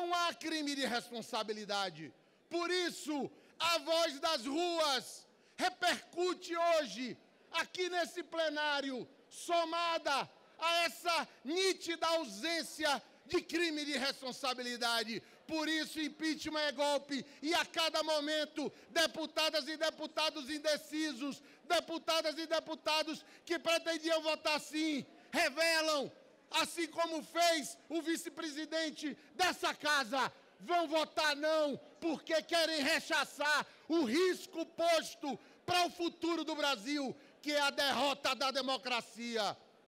não há crime de responsabilidade. Por isso, a voz das ruas repercute hoje, aqui nesse plenário, somada a essa nítida ausência de crime de responsabilidade. Por isso, impeachment é golpe. E a cada momento, deputadas e deputados indecisos, deputadas e deputados que pretendiam votar sim, revelam assim como fez o vice-presidente dessa casa, vão votar não porque querem rechaçar o risco posto para o futuro do Brasil, que é a derrota da democracia.